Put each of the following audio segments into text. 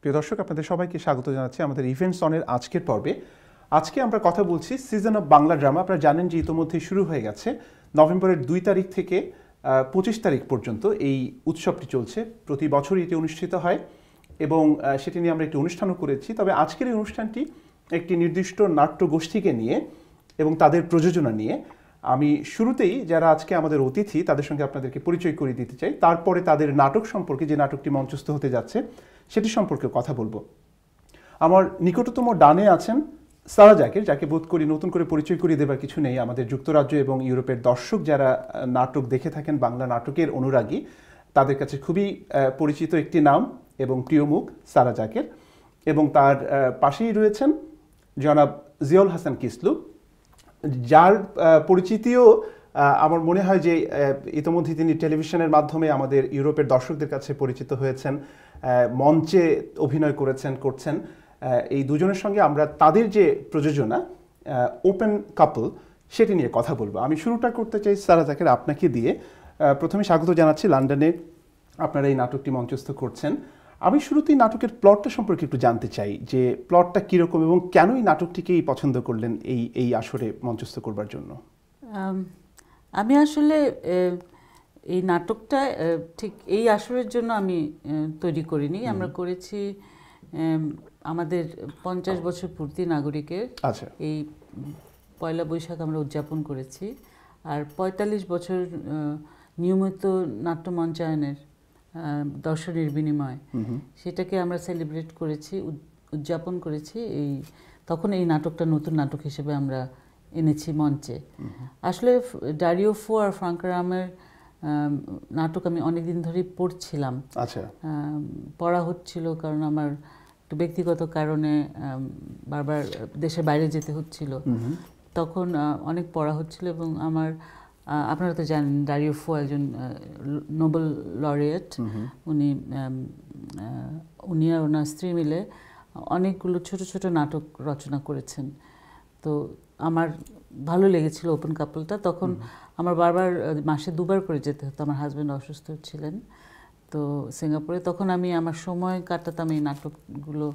প্রিয় দর্শক আপনাদের সবাইকে স্বাগত জানাচ্ছি আমাদের ইভেন্টস অনের আজকের পর্বে আজকে আমরা কথা বলছি সিজন অফ বাংলা ড্রামা আপনারা জানেন যে ইতোমধ্যেই শুরু হয়ে গেছে নভেম্বরের দুই তারিখ থেকে পঁচিশ তারিখ পর্যন্ত এই উৎসবটি চলছে প্রতি বছরই এটি অনুষ্ঠিত হয় এবং সেটি নিয়ে আমরা একটি অনুষ্ঠানও করেছি তবে আজকের এই অনুষ্ঠানটি একটি নির্দিষ্ট নাট্য গোষ্ঠীকে নিয়ে এবং তাদের প্রযোজনা নিয়ে আমি শুরুতেই যারা আজকে আমাদের অতিথি তাদের সঙ্গে আপনাদেরকে পরিচয় করিয়ে দিতে চাই তারপরে তাদের নাটক সম্পর্কে যে নাটকটি মঞ্চস্থ হতে যাচ্ছে সেটি সম্পর্কে কথা বলবো আমার নিকটতম ডানে আছেন সারা জাকির যাকে বোধ করি নতুন করে পরিচয় করিয়ে দেবার কিছু নেই আমাদের যুক্তরাজ্য এবং ইউরোপের দর্শক যারা নাটক দেখে থাকেন বাংলা নাটকের অনুরাগী তাদের কাছে খুবই পরিচিত একটি নাম এবং প্রিয় মুখ সারা জাকের এবং তার পাশেই রয়েছেন জনাব জিয়ল হাসান কিসলু যার পরিচিতিও আমার মনে হয় যে ইতিমধ্যে তিনি টেলিভিশনের মাধ্যমে আমাদের ইউরোপের দর্শকদের কাছে পরিচিত হয়েছেন মঞ্চে অভিনয় করেছেন করছেন এই দুজনের সঙ্গে আমরা তাদের যে প্রযোজনা ওপেন কাপল সেটি নিয়ে কথা বলবো আমি শুরুটা করতে চাই সারা জাকের আপনাকে দিয়ে প্রথমে স্বাগত জানাচ্ছি লন্ডনে আপনারা এই নাটকটি মঞ্চস্থ করছেন আমি শুরুতেই নাটকের প্লটটা সম্পর্কে একটু জানতে চাই যে প্লটটা কীরকম এবং কেন এই নাটকটিকেই পছন্দ করলেন এই এই আসরে মঞ্চস্থ করবার জন্য আমি আসলে এই নাটকটা ঠিক এই আসরের জন্য আমি তৈরি করিনি আমরা করেছি আমাদের পঞ্চাশ বছর পূর্তি নাগরিকের আচ্ছা। এই পয়লা বৈশাখ আমরা উদযাপন করেছি আর ৪৫ বছর নিয়মিত নাট্য মঞ্চায়নের দর্শনের বিনিময় সেটাকে আমরা সেলিব্রেট করেছি উদযাপন করেছি এই তখন এই নাটকটা নতুন নাটক হিসেবে আমরা এনেছি মঞ্চে আসলে ডারিও ফো আর ফ্রাঙ্কারামের নাটক আমি অনেক দিন ধরেই পড়ছিলাম আচ্ছা পড়া হচ্ছিল কারণ আমার একটু ব্যক্তিগত কারণে বারবার দেশের বাইরে যেতে হচ্ছিল তখন অনেক পড়া হচ্ছিল এবং আমার আপনারা তো জানেন ডারিও ফু একজন নোবেল লরিয়েট উনি উনি আর ওনার স্ত্রী মিলে অনেকগুলো ছোট ছোট নাটক রচনা করেছেন তো আমার ভালো লেগেছিল ওপেন কাপলটা তখন আমার বারবার মাসে দুবার করে যেতে হতো আমার হাজব্যান্ড অসুস্থ ছিলেন তো সিঙ্গাপুরে তখন আমি আমার সময় কাটাতাম এই নাটকগুলো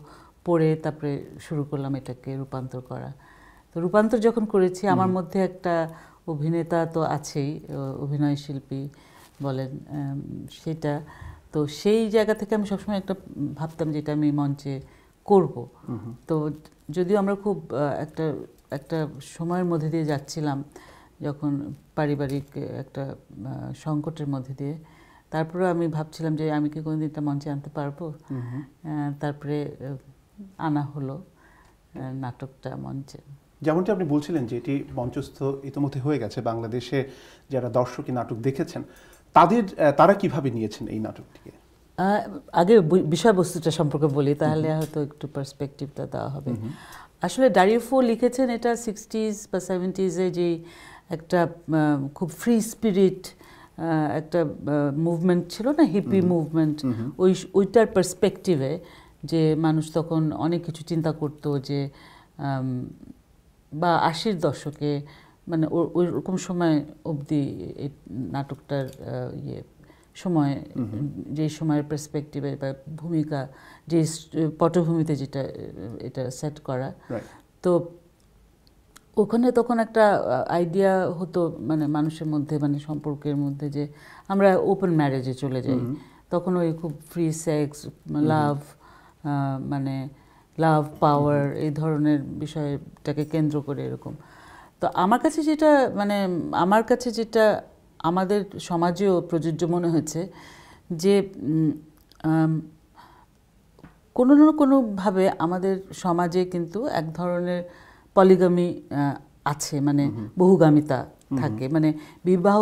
পড়ে তারপরে শুরু করলাম এটাকে রূপান্তর করা তো রূপান্তর যখন করেছি আমার মধ্যে একটা অভিনেতা তো আছেই অভিনয় শিল্পী বলেন সেটা তো সেই জায়গা থেকে আমি সবসময় একটা ভাবতাম যেটা আমি মঞ্চে করব তো যদিও আমরা খুব একটা একটা সময়ের মধ্যে দিয়ে যাচ্ছিলাম যখন পারিবারিক একটা সংকটের মধ্যে দিয়ে তারপরে আমি ভাবছিলাম যে আমি কি কোনোদিন এটা মঞ্চে আনতে পারবো তারপরে আনা হলো নাটকটা মঞ্চে যেমনটি আপনি বলছিলেন যে এটি মঞ্চস্থ ইতিমধ্যে হয়ে গেছে বাংলাদেশে যারা দর্শক নাটক দেখেছেন তাদের তারা কিভাবে নিয়েছেন এই নাটকটিকে আগে বিষয়বস্তুটা সম্পর্কে বলি তাহলে হয়তো একটু পার্সপেক্টিভটা দেওয়া হবে আসলে ডারিফো লিখেছেন এটা সিক্সটিজ বা সেভেন্টিজে যে একটা খুব ফ্রি স্পিরিট একটা মুভমেন্ট ছিল না হিপি মুভমেন্ট ওই ওইটার পার্সপেক্টিভে যে মানুষ তখন অনেক কিছু চিন্তা করতো যে বা আশির দশকে মানে ওরকম সময় অবধি এই নাটকটার ইয়ে সময় যে সময়ের পার্সপেক্টিভে বা ভূমিকা যে পটভূমিতে যেটা এটা সেট করা তো ওখানে তখন একটা আইডিয়া হতো মানে মানুষের মধ্যে মানে সম্পর্কের মধ্যে যে আমরা ওপেন ম্যারেজে চলে যাই তখন ওই খুব ফ্রি সেক্স লাভ মানে লাভ পাওয়ার এই ধরনের বিষয়টাকে কেন্দ্র করে এরকম তো আমার কাছে যেটা মানে আমার কাছে যেটা আমাদের সমাজেও প্রযোজ্য মনে হয়েছে যে কোনো না কোনোভাবে আমাদের সমাজে কিন্তু এক ধরনের পলিগামি আছে মানে বহুগামিতা থাকে মানে বিবাহ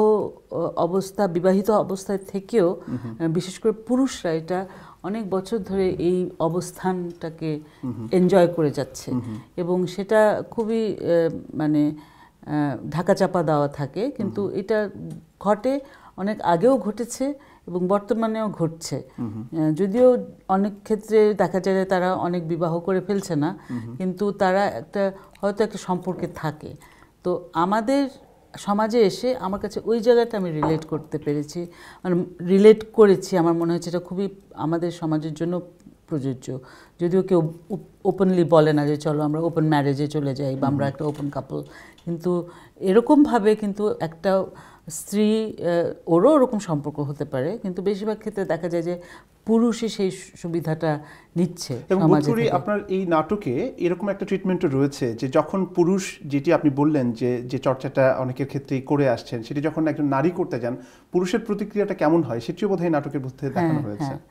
অবস্থা বিবাহিত অবস্থায় থেকেও বিশেষ করে পুরুষরা এটা অনেক বছর ধরে এই অবস্থানটাকে এনজয় করে যাচ্ছে এবং সেটা খুবই মানে ঢাকা চাপা দেওয়া থাকে কিন্তু এটা ঘটে অনেক আগেও ঘটেছে এবং বর্তমানেও ঘটছে যদিও অনেক ক্ষেত্রে দেখা যায় তারা অনেক বিবাহ করে ফেলছে না কিন্তু তারা একটা হয়তো একটা সম্পর্কে থাকে তো আমাদের সমাজে এসে আমার কাছে ওই জায়গাটা আমি রিলেট করতে পেরেছি মানে রিলেট করেছি আমার মনে হচ্ছে এটা খুবই আমাদের সমাজের জন্য প্রযোজ্য যদিও কেউ ওপেনলি বলে না যে চলো আমরা ওপেন ম্যারেজে চলে যাই বা আমরা একটা ওপেন কাপল কিন্তু এরকমভাবে কিন্তু একটা স্ত্রী ওরও ওরকম সম্পর্ক হতে পারে কিন্তু বেশিরভাগ ক্ষেত্রে দেখা যায় যে পুরুষই সেই সুবিধাটা নিচ্ছে আপনার এই নাটকে এরকম একটা ট্রিটমেন্টও রয়েছে যে যখন পুরুষ যেটি আপনি বললেন যে যে চর্চাটা অনেকের ক্ষেত্রেই করে আসছেন সেটি যখন একজন নারী করতে যান পুরুষের প্রতিক্রিয়াটা কেমন হয় সেটিও বোধ হয় নাটকের মধ্যে হ্যাঁ, দেখানো হয়েছে হ্যাঁ।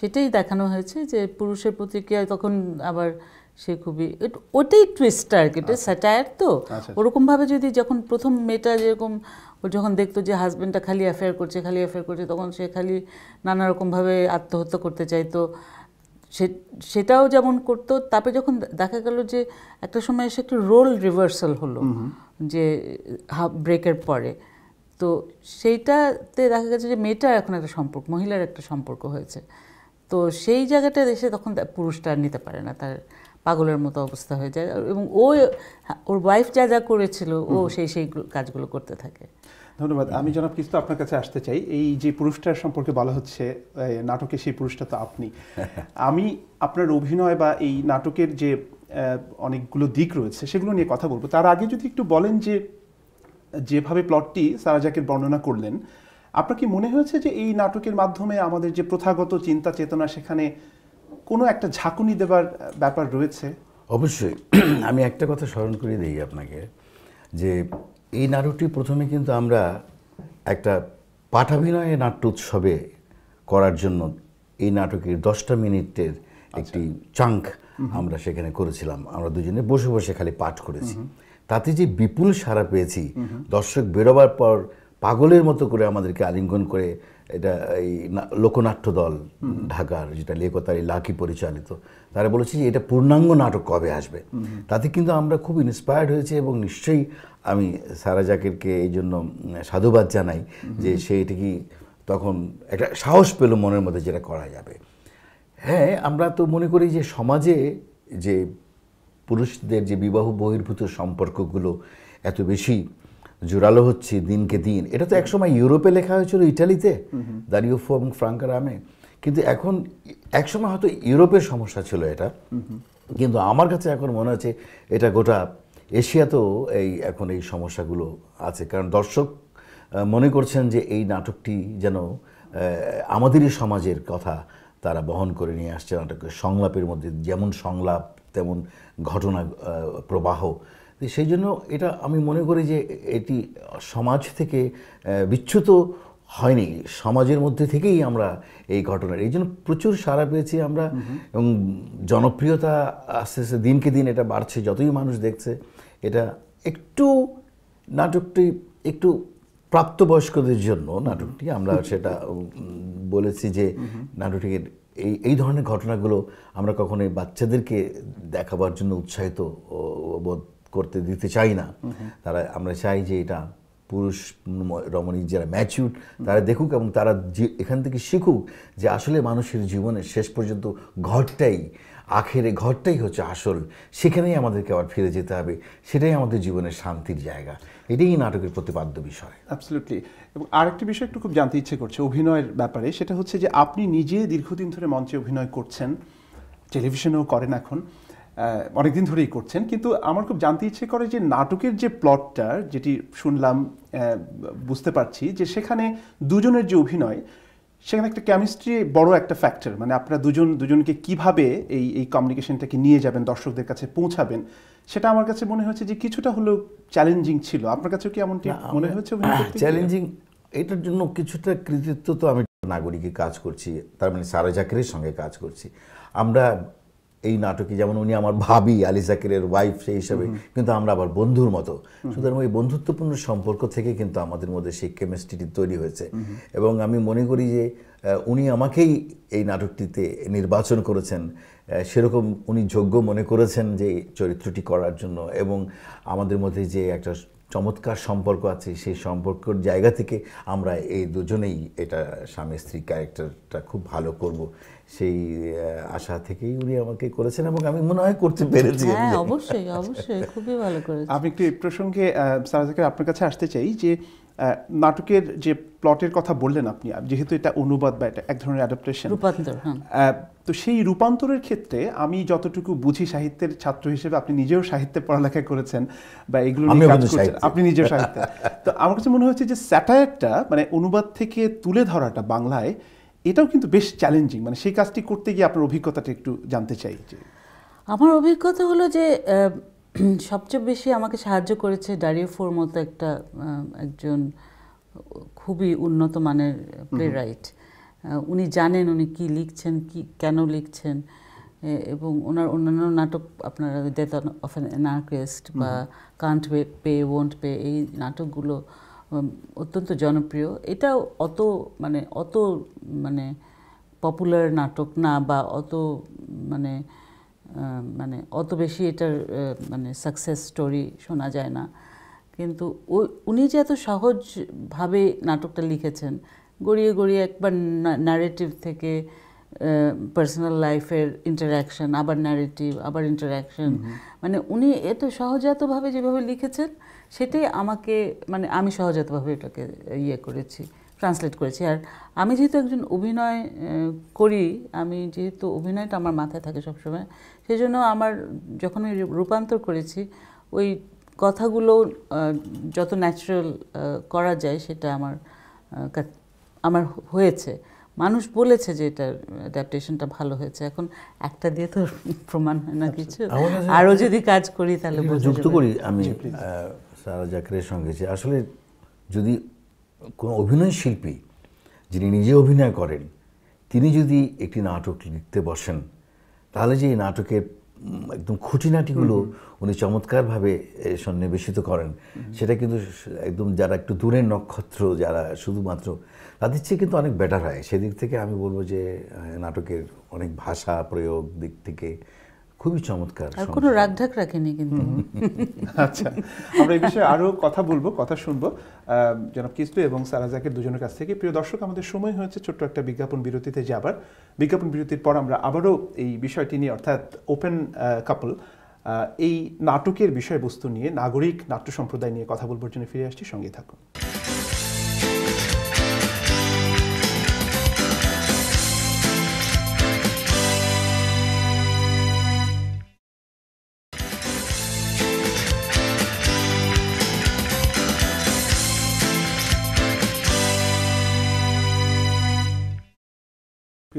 সেটাই দেখানো হয়েছে যে পুরুষের প্রতিক্রিয়া তখন আবার সে খুবই ওটাই টুইস্ট আর কি স্যাটায়ার আচ্ছা। তো আচ্ছা। ওরকমভাবে যদি যখন প্রথম মেয়েটা যেরকম ও যখন দেখতো যে হাজব্যান্ডটা খালি অ্যাফেয়ার করছে খালি অ্যাফেয়ার করছে তখন সে খালি নানারকমভাবে আত্মহত্যা করতে চাইতো সে সেটাও যেমন করতো তারপরে যখন দেখা গেল যে একটা সময় এসে একটা রোল রিভার্সাল হলো যে হাফ ব্রেকের পরে তো সেইটাতে দেখা গেছে যে মেয়েটার এখন একটা সম্পর্ক মহিলার একটা সম্পর্ক হয়েছে তো সেই জায়গাটা এসে তখন পুরুষটা নিতে পারে না তার পাগলের মতো অবস্থা হয়ে যায় এবং ও ওর ওয়াইফ যা যা করেছিল ও সেই সেই কাজগুলো করতে থাকে ধন্যবাদ আমি জনাব কিস্তু আপনার কাছে আসতে চাই এই যে পুরুষটার সম্পর্কে বলা হচ্ছে নাটকে সেই পুরুষটা তো আপনি আমি আপনার অভিনয় বা এই নাটকের যে অনেকগুলো দিক রয়েছে সেগুলো নিয়ে কথা বলবো তার আগে যদি একটু বলেন যে যেভাবে প্লটটি সারাজাকের বর্ণনা করলেন আপনার কি মনে হয়েছে যে এই নাটকের মাধ্যমে আমাদের যে প্রথাগত চিন্তা চেতনা সেখানে কোনো একটা ঝাঁকুনি দেবার ব্যাপার রয়েছে অবশ্যই আমি একটা কথা স্মরণ করে দিই আপনাকে যে এই নাটকটি প্রথমে কিন্তু আমরা একটা পাঠাভিনয়ে নাট্য উৎসবে করার জন্য এই নাটকের দশটা মিনিটের আচ্ছা। একটি চাঙ্ক আমরা সেখানে করেছিলাম আমরা দুজনে বসে বসে খালি পাঠ করেছি তাতে যে বিপুল সারা পেয়েছি দর্শক বেরোবার পর পাগলের মতো করে আমাদেরকে আলিঙ্গন করে এটা এই লোকনাট্য দল ঢাকার যেটা লেকতারি লাকি পরিচালিত তারা বলেছে যে এটা পূর্ণাঙ্গ নাটক কবে আসবে তাতে কিন্তু আমরা খুব ইন্সপায়ার্ড হয়েছি এবং নিশ্চয়ই আমি সারা জাকিরকে এই জন্য সাধুবাদ জানাই যে এটা কি তখন একটা সাহস পেল মনের মধ্যে যেটা করা যাবে হ্যাঁ আমরা তো মনে করি যে সমাজে যে পুরুষদের যে বিবাহ বহির্ভূত সম্পর্কগুলো এত বেশি জোরালো হচ্ছি দিনকে দিন এটা তো একসময় ইউরোপে লেখা হয়েছিল ইটালিতে দারিও ফোম ফ্রাঙ্কারামে কিন্তু এখন একসময় হয়তো ইউরোপের সমস্যা ছিল এটা কিন্তু আমার কাছে এখন মনে হচ্ছে এটা গোটা এশিয়াতেও এই এখন এই সমস্যাগুলো আছে কারণ দর্শক মনে করছেন যে এই নাটকটি যেন আমাদেরই সমাজের কথা তারা বহন করে নিয়ে আসছে নাটকের সংলাপের মধ্যে যেমন সংলাপ তেমন ঘটনা প্রবাহ সেই জন্য এটা আমি মনে করি যে এটি সমাজ থেকে বিচ্যুত হয়নি সমাজের মধ্যে থেকেই আমরা এই ঘটনার এই জন্য প্রচুর সাড়া পেয়েছি আমরা এবং জনপ্রিয়তা আস্তে আস্তে দিনকে দিন এটা বাড়ছে যতই মানুষ দেখছে এটা একটু নাটকটি একটু প্রাপ্তবয়স্কদের জন্য নাটকটি আমরা সেটা বলেছি যে নাটকটিকে এই এই ধরনের ঘটনাগুলো আমরা কখনোই বাচ্চাদেরকে দেখাবার জন্য উৎসাহিত বোধ করতে দিতে চাই না তারা আমরা চাই যে এটা পুরুষ রমণী যারা ম্যাচিউর তারা দেখুক এবং তারা এখান থেকে শিখুক যে আসলে মানুষের জীবনে শেষ পর্যন্ত ঘরটাই আখেরে ঘরটাই হচ্ছে আসল সেখানেই আমাদেরকে আবার ফিরে যেতে হবে সেটাই আমাদের জীবনের শান্তির জায়গা এটাই নাটকের প্রতিপাদ্য বিষয় অ্যাবসলুটলি এবং আরেকটি বিষয় একটু খুব জানতে ইচ্ছে করছে অভিনয়ের ব্যাপারে সেটা হচ্ছে যে আপনি নিজে দীর্ঘদিন ধরে মঞ্চে অভিনয় করছেন টেলিভিশনেও করেন এখন অনেকদিন ধরেই করছেন কিন্তু আমার খুব জানতে ইচ্ছে করে যে নাটকের যে প্লটটা যেটি শুনলাম বুঝতে পারছি যে সেখানে দুজনের যে অভিনয় সেখানে একটা কেমিস্ট্রি বড় একটা ফ্যাক্টর মানে আপনারা দুজন দুজনকে কিভাবে এই এই কমিউনিকেশনটাকে নিয়ে যাবেন দর্শকদের কাছে পৌঁছাবেন সেটা আমার কাছে মনে হয়েছে যে কিছুটা হলেও চ্যালেঞ্জিং ছিল আপনার কাছে কি এমনটি মনে হয়েছে চ্যালেঞ্জিং এটার জন্য কিছুটা কৃতিত্ব তো আমি নাগরিকে কাজ করছি তার মানে সারা জাকিরের সঙ্গে কাজ করছি আমরা এই নাটকে যেমন উনি আমার ভাবি আলি জাকিরের ওয়াইফ সেই হিসাবে কিন্তু আমরা আবার বন্ধুর মতো সুতরাং ওই বন্ধুত্বপূর্ণ সম্পর্ক থেকে কিন্তু আমাদের মধ্যে সেই কেমিস্ট্রিটি তৈরি হয়েছে এবং আমি মনে করি যে উনি আমাকেই এই নাটকটিতে নির্বাচন করেছেন সেরকম উনি যোগ্য মনে করেছেন যে চরিত্রটি করার জন্য এবং আমাদের মধ্যে যে একটা চমৎকার সম্পর্ক আছে সেই সম্পর্কের জায়গা থেকে আমরা এই দুজনেই এটা স্বামী স্ত্রী ক্যারেক্টারটা খুব ভালো করব সেই আশা থেকেই উনি আমাকে করেছেন এবং আমি মনে হয় করতে পেরেছি হ্যাঁ, অবশ্যই অবশ্যই খুবই ভালো করেছেন আমি একটু এই প্রসঙ্গে স্যার আপনার কাছে আসতে চাই যে নাটকের যে প্লটের কথা বললেন আপনি যেহেতু এটা অনুবাদ বা এটা এক ধরনের অ্যাডাপ্টেশন রূপান্তর হ্যাঁ। তো সেই রূপান্তরের ক্ষেত্রে আমি যতটুকু বুঝি সাহিত্যের ছাত্র হিসেবে আপনি নিজেও সাহিত্যে পড়ালেখা করেছেন বা এগুলো নিয়ে কাজ আপনি নিজেও সাহিত্যে তো আমার কাছে মনে হচ্ছে যে স্যাটায়ারটা মানে অনুবাদ থেকে তুলে ধরাটা বাংলায় এটাও কিন্তু বেশ চ্যালেঞ্জিং মানে সেই কাজটি করতে গিয়ে আপনার অভিজ্ঞতাটা একটু জানতে চাই যে আমার অভিজ্ঞতা হলো যে সবচেয়ে বেশি আমাকে সাহায্য করেছে ডারিওফোর মতো একটা একজন খুবই উন্নত মানের প্লে রাইট উনি জানেন উনি কি লিখছেন কি কেন লিখছেন এবং ওনার অন্যান্য নাটক আপনারা ডেথ অফ অ্যান আর্কেস্ট বা কান্ট পে ওয়ন্ট পে এই নাটকগুলো অত্যন্ত জনপ্রিয় এটা অত মানে অত মানে পপুলার নাটক না বা অত মানে মানে অত বেশি এটার মানে সাকসেস স্টোরি শোনা যায় না কিন্তু উনি যে এত সহজভাবে নাটকটা লিখেছেন গড়িয়ে গড়িয়ে একবার ন্যারেটিভ থেকে পার্সোনাল লাইফের ইন্টারাকশন আবার ন্যারেটিভ আবার ইন্টারাকশন মানে উনি এত সহজাতভাবে যেভাবে লিখেছেন সেটাই আমাকে মানে আমি সহজাতভাবে এটাকে ইয়ে করেছি ট্রান্সলেট করেছি আর আমি যেহেতু একজন অভিনয় করি আমি যেহেতু অভিনয়টা আমার মাথায় থাকে সবসময় সেই জন্য আমার যখন আমি রূপান্তর করেছি ওই কথাগুলো যত ন্যাচারাল করা যায় সেটা আমার আমার হয়েছে মানুষ বলেছে যে এটা অ্যাডাপ্টেশনটা ভালো হয়েছে এখন একটা দিয়ে তো প্রমাণ হয় না কিছু আচ্ছা, আরও যদি কাজ করি তাহলে যুক্ত করি আমি সারা সঙ্গে আসলে যদি কোনো অভিনয় শিল্পী যিনি নিজে অভিনয় করেন তিনি যদি একটি নাটক লিখতে বসেন তাহলে যে এই নাটকের একদম খুঁটিনাটিগুলো উনি চমৎকারভাবে সন্নিবেশিত করেন সেটা কিন্তু একদম যারা একটু দূরের নক্ষত্র যারা শুধুমাত্র তাদের চেয়ে কিন্তু অনেক বেটার হয় সেদিক থেকে আমি বলবো যে নাটকের অনেক ভাষা প্রয়োগ দিক থেকে খুবই চমৎকার আর কোনো ঢাক রাখেনি কিন্তু আচ্ছা আমরা এই বিষয়ে আরও কথা বলবো কথা শুনবো জনাব কিস্তু এবং সারাজাকের দুজনের কাছ থেকে প্রিয় দর্শক আমাদের সময় হয়েছে ছোট্ট একটা বিজ্ঞাপন বিরতিতে যাবার বিজ্ঞাপন বিরতির পর আমরা আবারও এই বিষয়টি নিয়ে অর্থাৎ ওপেন কাপল এই নাটকের বিষয়বস্তু নিয়ে নাগরিক নাট্য সম্প্রদায় নিয়ে কথা বলবার জন্য ফিরে আসছি সঙ্গে থাকুন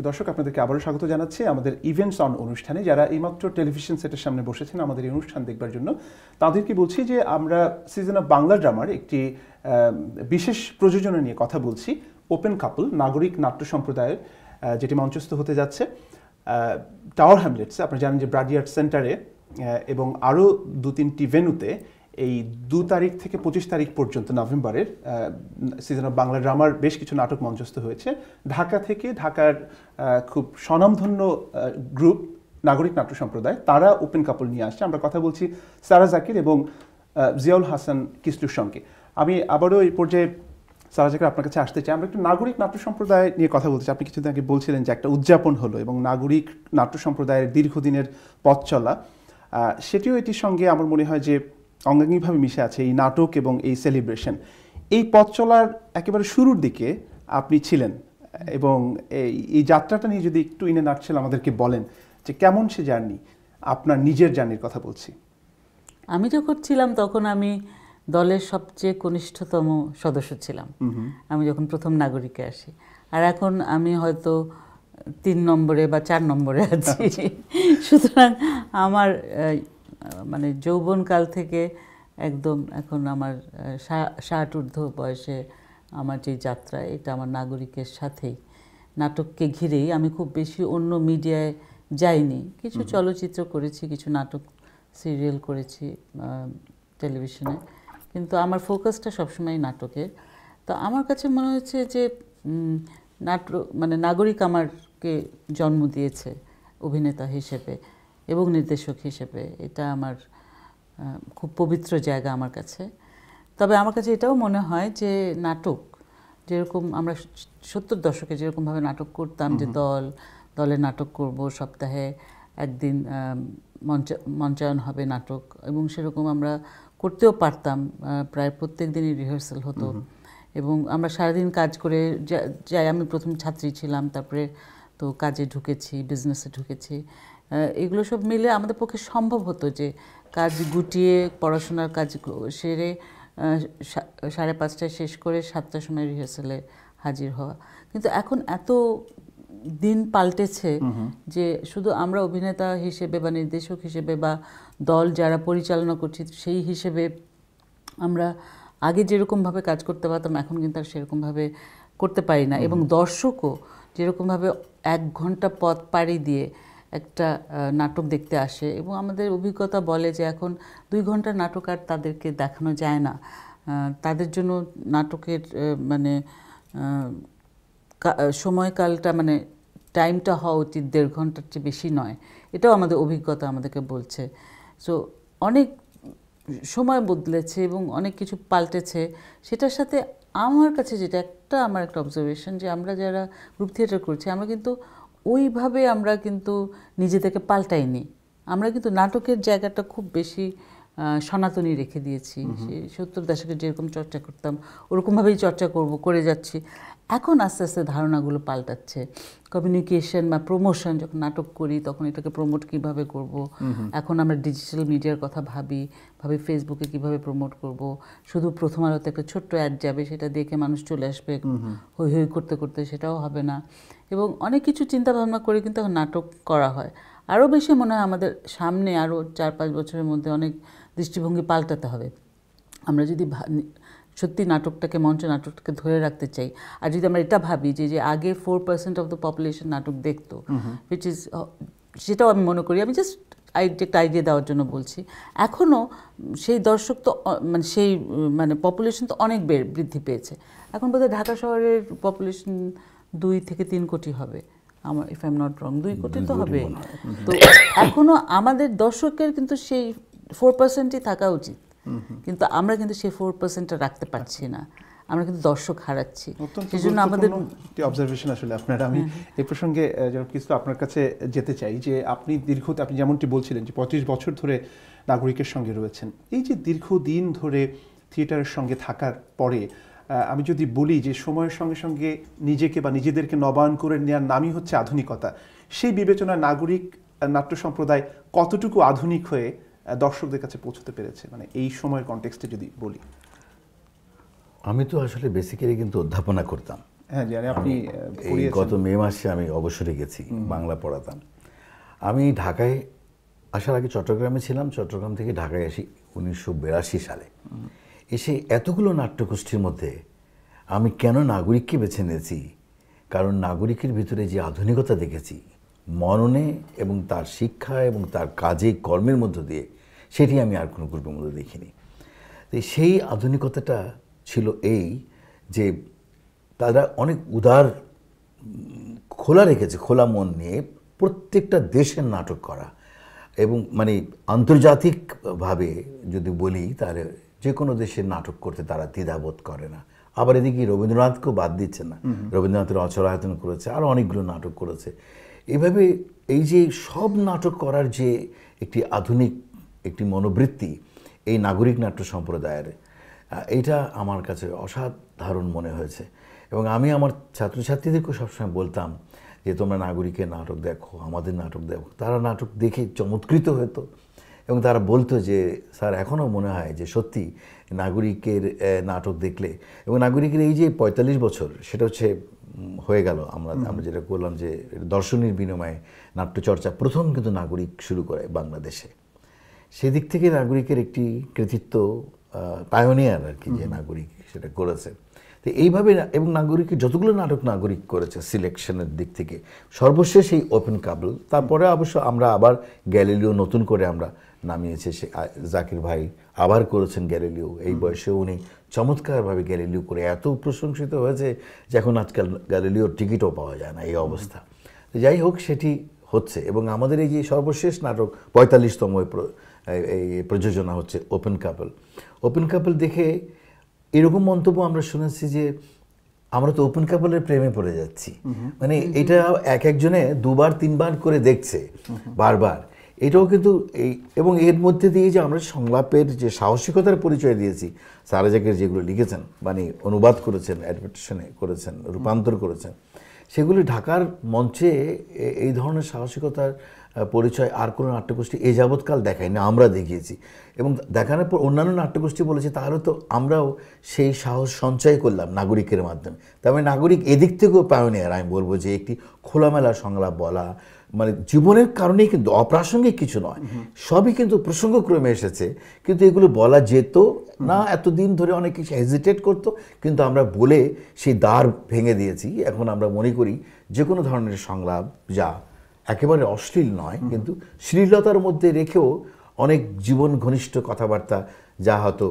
দর্শক আপনাদেরকে আবারও স্বাগত জানাচ্ছি আমাদের ইভেন্টস অন অনুষ্ঠানে যারা এইমাত্র টেলিভিশন সেটের সামনে বসেছেন আমাদের এই অনুষ্ঠান দেখবার জন্য তাদেরকে বলছি যে আমরা সিজন অফ বাংলা ড্রামার একটি বিশেষ প্রযোজনা নিয়ে কথা বলছি ওপেন কাপল নাগরিক নাট্য সম্প্রদায়ের যেটি মঞ্চস্থ হতে যাচ্ছে টাওয়ার হ্যামলেটসে আপনারা জানেন যে ব্রাডিয়ার্ট সেন্টারে এবং আরও দু তিনটি ভেনুতে এই দু তারিখ থেকে পঁচিশ তারিখ পর্যন্ত নভেম্বরের সিজন অফ বাংলা ড্রামার বেশ কিছু নাটক মঞ্চস্থ হয়েছে ঢাকা থেকে ঢাকার খুব স্বনামধন্য গ্রুপ নাগরিক নাট্য সম্প্রদায় তারা ওপেন কাপল নিয়ে আসছে আমরা কথা বলছি সারা জাকির এবং জিয়াউল হাসান কিসলুর সঙ্গে আমি আবারও এই পর্যায়ে সারা জাকির আপনার কাছে আসতে চাই আমরা একটু নাগরিক নাট্য সম্প্রদায় নিয়ে কথা বলতে চাই আপনি কিছুদিন আগে বলছিলেন যে একটা উদযাপন হলো এবং নাগরিক নাট্য সম্প্রদায়ের দীর্ঘদিনের পথ চলা সেটিও এটির সঙ্গে আমার মনে হয় যে অঙ্গাঙ্গিভাবে মিশে আছে এই নাটক এবং এই সেলিব্রেশন এই পথ চলার একেবারে শুরুর দিকে আপনি ছিলেন এবং এই যাত্রাটা নিয়ে যদি একটু ইনে নাটছিল আমাদেরকে বলেন যে কেমন সে জার্নি আপনার নিজের জার্নির কথা বলছি আমি যখন ছিলাম তখন আমি দলের সবচেয়ে কনিষ্ঠতম সদস্য ছিলাম আমি যখন প্রথম নাগরিকে আসি আর এখন আমি হয়তো তিন নম্বরে বা চার নম্বরে আছি আচ্ছা। সুতরাং আমার মানে যৌবনকাল থেকে একদম এখন আমার ষাট ঊর্ধ্ব বয়সে আমার যে যাত্রা এটা আমার নাগরিকের সাথেই নাটককে ঘিরেই আমি খুব বেশি অন্য মিডিয়ায় যাইনি কিছু চলচ্চিত্র করেছি কিছু নাটক সিরিয়াল করেছি টেলিভিশনে কিন্তু আমার ফোকাসটা সবসময় নাটকের তো আমার কাছে মনে হয়েছে যে নাটক মানে নাগরিক আমারকে জন্ম দিয়েছে অভিনেতা হিসেবে এবং নির্দেশক হিসেবে এটা আমার খুব পবিত্র জায়গা আমার কাছে তবে আমার কাছে এটাও মনে হয় যে নাটক যেরকম আমরা সত্তর দশকে যেরকমভাবে নাটক করতাম যে দল দলে নাটক করব সপ্তাহে একদিন মঞ্চ মঞ্চায়ন হবে নাটক এবং সেরকম আমরা করতেও পারতাম প্রায় প্রত্যেক দিনই রিহার্সাল হতো এবং আমরা সারাদিন কাজ করে যাই আমি প্রথম ছাত্রী ছিলাম তারপরে তো কাজে ঢুকেছি বিজনেসে ঢুকেছি এগুলো সব মিলে আমাদের পক্ষে সম্ভব হতো যে কাজ গুটিয়ে পড়াশোনার কাজ সেরে সাড়ে পাঁচটায় শেষ করে সাতটার সময় রিহার্সালে হাজির হওয়া কিন্তু এখন এত দিন পাল্টেছে যে শুধু আমরা অভিনেতা হিসেবে বা নির্দেশক হিসেবে বা দল যারা পরিচালনা করছি সেই হিসেবে আমরা আগে যেরকমভাবে কাজ করতে পারতাম এখন কিন্তু আর সেরকমভাবে করতে পারি না এবং দর্শকও যেরকমভাবে এক ঘন্টা পথ পাড়ি দিয়ে একটা নাটক দেখতে আসে এবং আমাদের অভিজ্ঞতা বলে যে এখন দুই ঘন্টার নাটক আর তাদেরকে দেখানো যায় না তাদের জন্য নাটকের মানে সময়কালটা মানে টাইমটা হওয়া উচিত দেড় ঘন্টার চেয়ে বেশি নয় এটাও আমাদের অভিজ্ঞতা আমাদেরকে বলছে সো অনেক সময় বদলেছে এবং অনেক কিছু পাল্টেছে সেটার সাথে আমার কাছে যেটা একটা আমার একটা অবজারভেশন যে আমরা যারা গ্রুপ থিয়েটার করছি আমরা কিন্তু ওইভাবে আমরা কিন্তু নিজেদেরকে পাল্টাইনি আমরা কিন্তু নাটকের জায়গাটা খুব বেশি সনাতনী রেখে দিয়েছি সত্তর দশকে যেরকম চর্চা করতাম ওরকমভাবেই চর্চা করব করে যাচ্ছি এখন আস্তে আস্তে ধারণাগুলো পাল্টাচ্ছে কমিউনিকেশন বা প্রমোশন যখন নাটক করি তখন এটাকে প্রমোট কিভাবে করব এখন আমরা ডিজিটাল মিডিয়ার কথা ভাবি ভাবি ফেসবুকে কিভাবে প্রমোট করব শুধু প্রথম আলোতে একটা ছোট্ট অ্যাড যাবে সেটা দেখে মানুষ চলে আসবে হই হই করতে করতে সেটাও হবে না এবং অনেক কিছু চিন্তা ভাবনা করে কিন্তু এখন নাটক করা হয় আরও বেশি মনে হয় আমাদের সামনে আরও চার পাঁচ বছরের মধ্যে অনেক দৃষ্টিভঙ্গি পাল্টাতে হবে আমরা যদি সত্যি নাটকটাকে মঞ্চ নাটকটাকে ধরে রাখতে চাই আর যদি আমরা এটা ভাবি যে যে আগে four percent of the population নাটক দেখতো হুইচ ইজ সেটাও আমি মনে করি আমি জাস্ট একটা আইডিয়া দেওয়ার জন্য বলছি এখনও সেই দর্শক তো মানে সেই মানে পপুলেশন তো অনেক বৃদ্ধি পেয়েছে এখন বোধহয় ঢাকা শহরের পপুলেশন দুই থেকে তিন কোটি হবে আমার if I am not wrong দুই কোটি তো হবে তো এখনও আমাদের দর্শকের কিন্তু সেই ফোর পার্সেন্টই থাকা উচিত কিন্তু আমরা কিন্তু সেই ফোর পার্সেন্টটা রাখতে পারছি না আমরা কিন্তু দর্শক হারাচ্ছি সেই জন্য আমাদের অবজারভেশন আসলে আপনার আমি হ্যাঁ, হ্যাঁ। এই প্রসঙ্গে কিছু আপনার কাছে যেতে চাই যে আপনি দীর্ঘ আপনি যেমনটি বলছিলেন যে পঁচিশ বছর ধরে নাগরিকের সঙ্গে রয়েছেন এই যে দীর্ঘদিন ধরে থিয়েটারের সঙ্গে থাকার পরে আমি যদি বলি যে সময়ের সঙ্গে সঙ্গে নিজেকে বা নিজেদেরকে নবায়ন করে নেওয়ার নামই হচ্ছে আধুনিকতা সেই বিবেচনা নাগরিক নাট্য সম্প্রদায় কতটুকু আধুনিক হয়ে দর্শকদের কাছে পৌঁছতে পেরেছে মানে এই সময়ের কনটেক্সটে যদি বলি আমি তো আসলে বেসিক্যালি কিন্তু অধ্যাপনা করতাম হ্যাঁ জানি আপনি এই গত মে মাসে আমি অবসরে গেছি বাংলা পড়াতাম আমি ঢাকায় আসার আগে চট্টগ্রামে ছিলাম চট্টগ্রাম থেকে ঢাকায় আসি উনিশশো সালে এসে এতগুলো নাট্যগোষ্ঠীর মধ্যে আমি কেন নাগরিককে বেছে নিয়েছি কারণ নাগরিকের ভিতরে যে আধুনিকতা দেখেছি মননে এবং তার শিক্ষা এবং তার কাজে কর্মের মধ্য দিয়ে সেটি আমি আর কোনো গ্রুপের মধ্যে দেখিনি তো সেই আধুনিকতাটা ছিল এই যে তারা অনেক উদার খোলা রেখেছে খোলা মন নিয়ে প্রত্যেকটা দেশের নাটক করা এবং মানে আন্তর্জাতিকভাবে যদি বলি তাহলে যে কোনো দেশের নাটক করতে তারা দ্বিধাবোধ করে না আবার এদিকে রবীন্দ্রনাথকেও বাদ দিচ্ছে না রবীন্দ্রনাথের অচলায়তন করেছে আরও অনেকগুলো নাটক করেছে এভাবে এই যে সব নাটক করার যে একটি আধুনিক একটি মনোবৃত্তি এই নাগরিক নাট্য সম্প্রদায়ের এটা আমার কাছে অসাধারণ মনে হয়েছে এবং আমি আমার ছাত্রছাত্রীদেরকে সবসময় বলতাম যে তোমরা নাগরিকের নাটক দেখো আমাদের নাটক দেখো তারা নাটক দেখে চমৎকৃত হতো এবং তারা বলতো যে স্যার এখনও মনে হয় যে সত্যি নাগরিকের নাটক দেখলে এবং নাগরিকের এই যে পঁয়তাল্লিশ বছর সেটা হচ্ছে হয়ে গেল আমরা আমরা যেটা করলাম যে দর্শনীর বিনিময়ে নাট্যচর্চা প্রথম কিন্তু নাগরিক শুরু করে বাংলাদেশে সেদিক থেকে নাগরিকের একটি কৃতিত্ব পায়োনিয়ার আর কি যে নাগরিক সেটা করেছে তো এইভাবে এবং নাগরিকের যতগুলো নাটক নাগরিক করেছে সিলেকশনের দিক থেকে সর্বশেষ এই ওপেন কাবল তারপরে অবশ্য আমরা আবার গ্যালিলিও নতুন করে আমরা নামিয়েছে সে জাকির ভাই আবার করেছেন গ্যালিলিও এই বয়সে উনি চমৎকারভাবে গ্যালিলিও করে এত প্রশংসিত হয়েছে যে এখন আজকাল গ্যালিলিওর টিকিটও পাওয়া যায় না এই অবস্থা যাই হোক সেটি হচ্ছে এবং আমাদের এই যে সর্বশেষ নাটক পঁয়তাল্লিশতম এই প্রযোজনা হচ্ছে ওপেন কাপল ওপেন কাপল দেখে এরকম মন্তব্য আমরা শুনেছি যে আমরা তো ওপেন কাপলের প্রেমে পড়ে যাচ্ছি মানে এটা এক একজনে দুবার তিনবার করে দেখছে বারবার এটাও কিন্তু এই এবং এর মধ্যে দিয়ে যে আমরা সংলাপের যে সাহসিকতার পরিচয় দিয়েছি সারা জাকের যেগুলো লিখেছেন মানে অনুবাদ করেছেন অ্যাডভার্টেশনে করেছেন রূপান্তর করেছেন সেগুলি ঢাকার মঞ্চে এই ধরনের সাহসিকতার পরিচয় আর কোনো নাট্যগোষ্ঠী এ যাবৎকাল দেখায় না আমরা দেখিয়েছি এবং দেখানোর পর অন্যান্য নাট্যগোষ্ঠী বলেছে তাহলে তো আমরাও সেই সাহস সঞ্চয় করলাম নাগরিকের মাধ্যমে তার মানে নাগরিক এদিক থেকেও আর আমি বলবো যে একটি খোলামেলা সংলাপ বলা মানে জীবনের কারণেই কিন্তু অপ্রাসঙ্গিক কিছু নয় সবই কিন্তু প্রসঙ্গক্রমে এসেছে কিন্তু এগুলো বলা যেত না এতদিন ধরে অনেক কিছু হেজিটেট করতো কিন্তু আমরা বলে সেই দ্বার ভেঙে দিয়েছি এখন আমরা মনে করি যে কোনো ধরনের সংলাপ যা একেবারে অশ্লীল নয় কিন্তু শ্লীলতার মধ্যে রেখেও অনেক জীবন ঘনিষ্ঠ কথাবার্তা যা হয়তো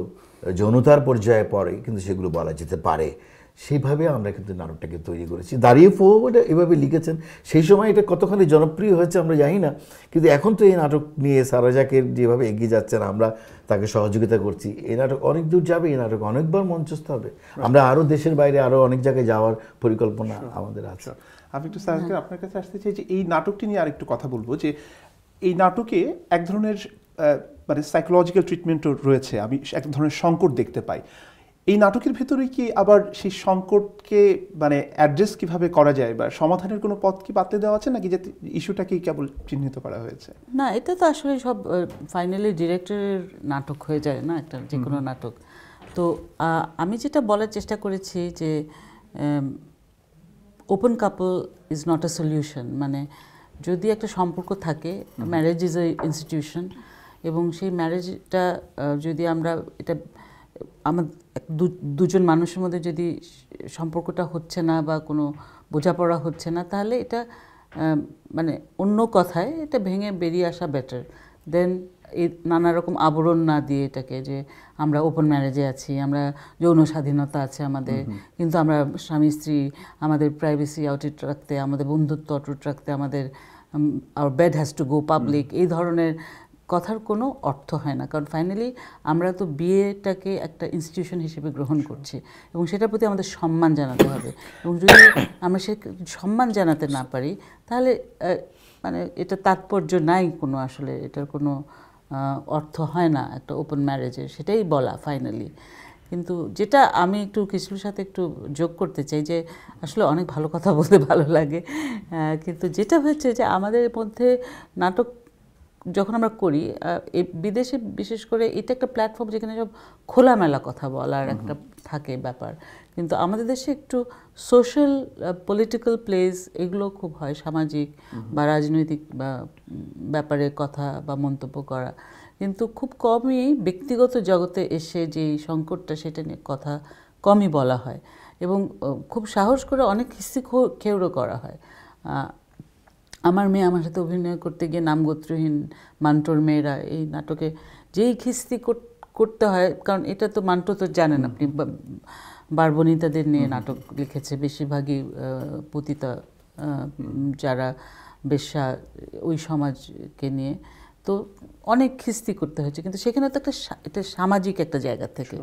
যৌনতার পর্যায়ে পড়ে কিন্তু সেগুলো বলা যেতে পারে সেইভাবে আমরা কিন্তু নাটকটাকে তৈরি করেছি দাঁড়িয়ে পোয়াটা এভাবে লিখেছেন সেই সময় এটা কতখানি জনপ্রিয় হয়েছে আমরা জানি না কিন্তু এখন তো এই নাটক নিয়ে সারাজাকে যেভাবে এগিয়ে যাচ্ছেন আমরা তাকে সহযোগিতা করছি এই নাটক অনেক দূর যাবে এই নাটক অনেকবার মঞ্চস্থ হবে আমরা আরও দেশের বাইরে আরও অনেক জায়গায় যাওয়ার পরিকল্পনা আমাদের আছে আমি একটু স্যারকে আপনার কাছে আসতে চাই যে এই নাটকটি নিয়ে আরেকটু কথা বলবো যে এই নাটকে এক ধরনের মানে সাইকোলজিক্যাল ট্রিটমেন্টও রয়েছে আমি এক ধরনের সংকট দেখতে পাই এই নাটকের ভেতরে কি আবার সেই সংকটকে মানে অ্যাড্রেস কিভাবে করা যায় বা সমাধানের কোনো পথ কি পাতলে দেওয়া আছে নাকি যে ইস্যুটাকেই কেবল চিহ্নিত করা হয়েছে না এটা তো আসলে সব ফাইনালি ডিরেক্টরের নাটক হয়ে যায় না একটা যে কোনো নাটক তো আমি যেটা বলার চেষ্টা করেছি যে open couple is not a solution মানে যদি একটা সম্পর্ক থাকে ম্যারেজ ইজ এ ইনস্টিটিউশন এবং সেই ম্যারেজটা যদি আমরা এটা আমার দুজন মানুষের মধ্যে যদি সম্পর্কটা হচ্ছে না বা কোনো বোঝাপড়া হচ্ছে না তাহলে এটা মানে অন্য কথায় এটা ভেঙে বেরিয়ে আসা বেটার দেন এই নানা রকম আবরণ না দিয়ে এটাকে যে আমরা ওপেন ম্যারেজে আছি আমরা যৌন স্বাধীনতা আছে আমাদের কিন্তু আমরা স্বামী স্ত্রী আমাদের প্রাইভেসি আউটিট রাখতে আমাদের বন্ধুত্ব অটুট রাখতে আমাদের আর bed has to go public এই ধরনের কথার কোনো অর্থ হয় না কারণ ফাইনালি আমরা তো বিয়েটাকে একটা ইনস্টিটিউশন হিসেবে গ্রহণ করছি এবং সেটার প্রতি আমাদের সম্মান জানাতে হবে এবং যদি আমরা সে সম্মান জানাতে না পারি তাহলে মানে এটা তাৎপর্য নাই কোনো আসলে এটার কোনো অর্থ হয় না একটা ওপেন ম্যারেজের সেটাই বলা ফাইনালি কিন্তু যেটা আমি একটু কিছুর সাথে একটু যোগ করতে চাই যে আসলে অনেক ভালো কথা বলতে ভালো লাগে কিন্তু যেটা হচ্ছে যে আমাদের মধ্যে নাটক যখন আমরা করি বিদেশে বিশেষ করে এটা একটা প্ল্যাটফর্ম যেখানে সব খোলামেলা কথা বলার একটা থাকে ব্যাপার কিন্তু আমাদের দেশে একটু সোশ্যাল পলিটিক্যাল প্লেস এগুলো খুব হয় সামাজিক বা রাজনৈতিক বা ব্যাপারে কথা বা মন্তব্য করা কিন্তু খুব কমই ব্যক্তিগত জগতে এসে যে সংকটটা সেটা নিয়ে কথা কমই বলা হয় এবং খুব সাহস করে অনেক হিসি খেউড়ো করা হয় আমার মেয়ে আমার সাথে অভিনয় করতে গিয়ে নামগোত্রহীন মান্টোর মেয়েরা এই নাটকে যেই খিস্তি করতে হয় কারণ এটা তো মান্টো তো জানেন আপনি বারবণিতাদের নিয়ে নাটক লিখেছে বেশিরভাগই পতিতা যারা বেশ্যা ওই সমাজকে নিয়ে তো অনেক খিস্তি করতে হয়েছে কিন্তু সেখানে তো একটা এটা সামাজিক একটা জায়গা থেকে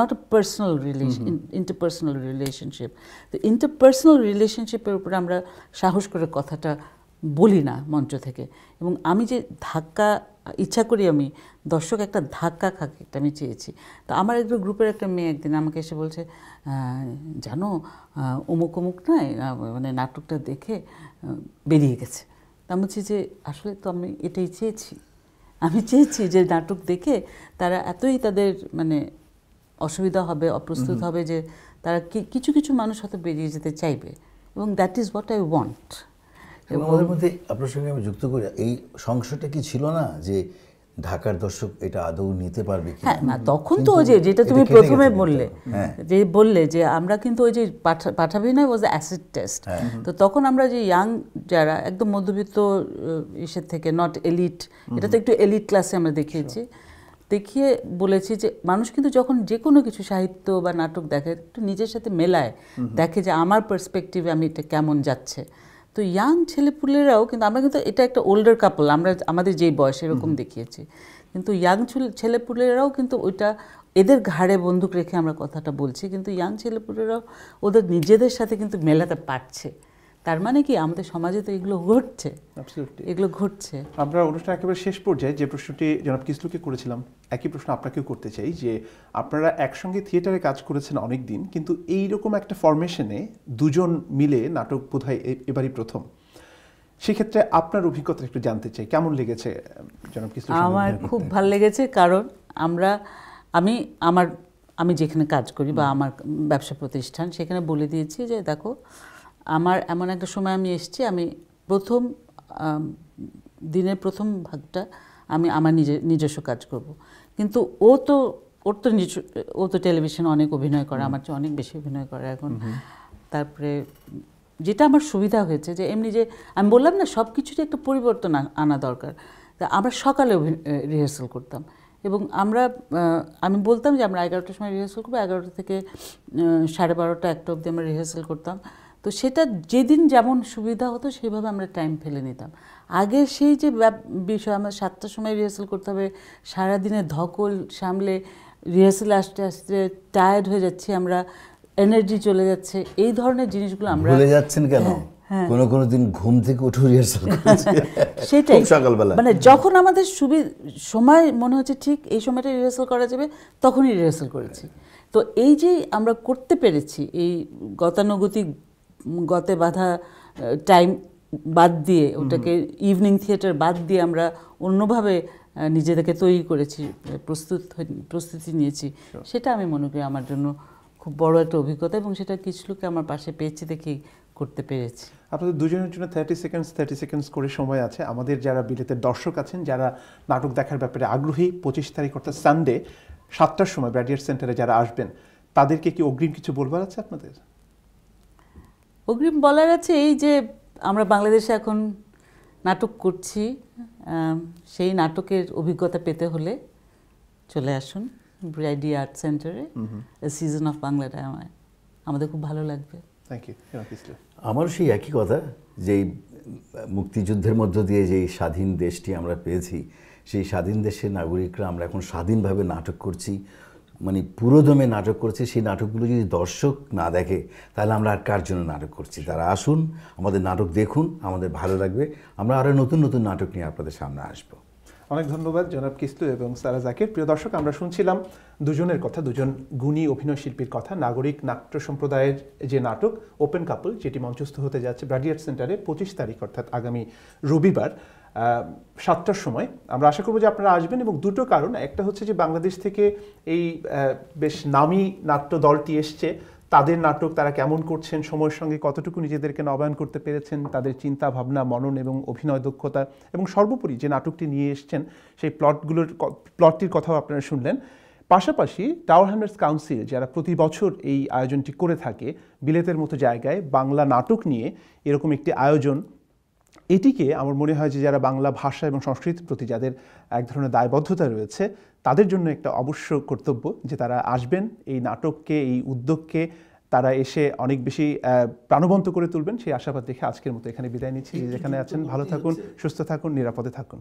not a personal relation interpersonal relationship তো ইন্টারপার্সোনাল রিলেশনশিপের উপরে আমরা সাহস করে কথাটা বলি না মঞ্চ থেকে এবং আমি যে ধাক্কা ইচ্ছা করি আমি দর্শক একটা ধাক্কা খাকে একটা আমি চেয়েছি তো আমার একটু গ্রুপের একটা মেয়ে একদিন আমাকে এসে বলছে জানো অমুক অমুক নয় মানে নাটকটা দেখে বেরিয়ে গেছে তা বলছি যে আসলে তো আমি এটাই চেয়েছি আমি চেয়েছি যে নাটক দেখে তারা এতই তাদের মানে অসুবিধা হবে অপ্রস্তুত হবে যে তারা কিছু কিছু মানুষ হয়তো বেরিয়ে যেতে চাইবে এবং that is what I want এবং ওদের মধ্যে আপনার সঙ্গে আমি যুক্ত করি এই সংশয়টা কি ছিল না যে ঢাকার দর্শক এটা আদৌ নিতে পারবে কি হ্যাঁ না তখন তো ওই যে যেটা তুমি প্রথমে বললে হ্যাঁ। যে বললে যে আমরা কিন্তু ওই যে পাঠাবি না ওয়াজ অ্যাসিড টেস্ট তো তখন আমরা যে ইয়াং যারা একদম মধ্যবিত্ত ইসের থেকে নট এলিট এটা তো একটু এলিট ক্লাসে আমরা দেখিয়েছি দেখিয়ে বলেছি যে মানুষ কিন্তু যখন যে কোনো কিছু সাহিত্য বা নাটক দেখে একটু নিজের সাথে মেলায় দেখে যে আমার পার্সপেক্টিভে আমি এটা কেমন যাচ্ছে তো ইয়াং ছেলেপুলেরাও কিন্তু আমরা কিন্তু এটা একটা ওল্ডার কাপল আমরা আমাদের যেই বয়স এরকম দেখিয়েছি কিন্তু ইয়াং ছেলেপুলেরাও কিন্তু ওইটা এদের ঘাড়ে বন্দুক রেখে আমরা কথাটা বলছি কিন্তু ইয়াং ছেলেপুলেরাও ওদের নিজেদের সাথে কিন্তু মেলাতে পারছে তার মানে কি আমাদের সমাজে তো এগুলো ঘটছে এগুলো ঘটছে আমরা অনুষ্ঠান একেবারে শেষ পর্যায়ে যে প্রশ্নটি জনাব কিসলুকে করেছিলাম একই প্রশ্ন আপনাকেও করতে চাই যে আপনারা একসঙ্গে থিয়েটারে কাজ করেছেন অনেক দিন কিন্তু এইরকম একটা ফরমেশনে দুজন মিলে নাটক বোধহয় এবারই প্রথম সেক্ষেত্রে আপনার অভিজ্ঞতা একটু জানতে চাই কেমন লেগেছে জনাব কিসলু আমার খুব ভালো লেগেছে কারণ আমরা আমি আমার আমি যেখানে কাজ করি বা আমার ব্যবসা প্রতিষ্ঠান সেখানে বলে দিয়েছি যে দেখো আমার এমন একটা সময় আমি এসেছি আমি প্রথম দিনের প্রথম ভাগটা আমি আমার নিজের নিজস্ব কাজ করব। কিন্তু ও তো ওর তো নিজ ও তো টেলিভিশনে অনেক অভিনয় করে আমার চেয়ে অনেক বেশি অভিনয় করে এখন তারপরে যেটা আমার সুবিধা হয়েছে যে এমনি যে আমি বললাম না সব কিছুতে একটা পরিবর্তন আনা দরকার তা আমরা সকালে রিহার্সাল করতাম এবং আমরা আমি বলতাম যে আমরা এগারোটার সময় রিহার্সাল করবো এগারোটা থেকে সাড়ে বারোটা একটা অবধি আমরা রিহার্সাল করতাম তো সেটা যেদিন যেমন সুবিধা হতো সেভাবে আমরা টাইম ফেলে নিতাম আগে সেই যে বিষয় আমরা সাতটার সময় রিহার্সাল করতে হবে সারাদিনে ধকল সামলে রিহার্সাল আসতে আসতে টায়ার্ড হয়ে যাচ্ছি আমরা এনার্জি চলে যাচ্ছে এই ধরনের জিনিসগুলো আমরা ভুলে যাচ্ছেন কেন হ্যাঁ, হ্যাঁ। কোনো কোনো দিন ঘুম থেকে উঠে রিহার্সাল সেটাই সকালবেলা মানে যখন আমাদের সুবি সময় মনে হচ্ছে ঠিক এই সময়টা রিহার্সাল করা যাবে তখনই রিহার্সাল করেছি তো এই যে আমরা করতে পেরেছি এই গতানুগতিক গতে বাধা টাইম বাদ দিয়ে ওটাকে ইভিনিং থিয়েটার বাদ দিয়ে আমরা অন্যভাবে নিজেদেরকে তৈরি করেছি প্রস্তুত প্রস্তুতি নিয়েছি সেটা আমি মনে করি আমার জন্য খুব বড় একটা অভিজ্ঞতা এবং সেটা কিছু লোককে আমার পাশে পেয়েছি দেখেই করতে পেরেছি আপনাদের দুজনের জন্য থার্টি সেকেন্ডস থার্টি সেকেন্ডস করে সময় আছে আমাদের যারা বিলেতের দর্শক আছেন যারা নাটক দেখার ব্যাপারে আগ্রহী পঁচিশ তারিখ অর্থাৎ সানডে সাতটার সময় ব্যাডিয়ার সেন্টারে যারা আসবেন তাদেরকে কি অগ্রিম কিছু বলবার আছে আপনাদের অগ্রিম বলার আছে এই যে আমরা বাংলাদেশে এখন নাটক করছি সেই নাটকের অভিজ্ঞতা পেতে হলে চলে আসুন ব্রাইডি আর্ট সেন্টারে সিজন অফ বাংলাটা আমায় আমাদের খুব ভালো লাগবে থ্যাংক ইউ আমার সেই একই কথা যে মুক্তিযুদ্ধের মধ্য দিয়ে যে স্বাধীন দেশটি আমরা পেয়েছি সেই স্বাধীন দেশের নাগরিকরা আমরা এখন স্বাধীনভাবে নাটক করছি মানে পুরোদমে নাটক করছে সেই নাটকগুলো যদি দর্শক না দেখে তাহলে আমরা আর কার জন্য নাটক করছি তারা আসুন আমাদের নাটক দেখুন আমাদের ভালো লাগবে আমরা আরও নতুন নতুন নাটক নিয়ে আপনাদের সামনে আসবো অনেক ধন্যবাদ জনাব কিস্তু এবং সারা জাকির প্রিয় দর্শক আমরা শুনছিলাম দুজনের কথা দুজন গুণী অভিনয় শিল্পীর কথা নাগরিক নাট্য সম্প্রদায়ের যে নাটক ওপেন কাপল যেটি মঞ্চস্থ হতে যাচ্ছে ব্রাডিয়ার সেন্টারে পঁচিশ তারিখ অর্থাৎ আগামী রবিবার সাতটার সময় আমরা আশা করবো যে আপনারা আসবেন এবং দুটো কারণ একটা হচ্ছে যে বাংলাদেশ থেকে এই বেশ নামি নাট্য দলটি এসছে তাদের নাটক তারা কেমন করছেন সময়ের সঙ্গে কতটুকু নিজেদেরকে নবায়ন করতে পেরেছেন তাদের চিন্তা ভাবনা মনন এবং অভিনয় দক্ষতা এবং সর্বোপরি যে নাটকটি নিয়ে এসছেন সেই প্লটগুলোর প্লটটির কথাও আপনারা শুনলেন পাশাপাশি টাওয়ার হ্যান্ডার্স কাউন্সিল যারা প্রতি বছর এই আয়োজনটি করে থাকে বিলেতের মতো জায়গায় বাংলা নাটক নিয়ে এরকম একটি আয়োজন এটিকে আমার মনে হয় যে যারা বাংলা ভাষা এবং সংস্কৃতির প্রতি যাদের এক ধরনের দায়বদ্ধতা রয়েছে তাদের জন্য একটা অবশ্য কর্তব্য যে তারা আসবেন এই নাটককে এই উদ্যোগকে তারা এসে অনেক বেশি প্রাণবন্ত করে তুলবেন সেই আশাবাদ দেখে আজকের মতো এখানে বিদায় নিচ্ছি যেখানে আছেন ভালো থাকুন সুস্থ থাকুন নিরাপদে থাকুন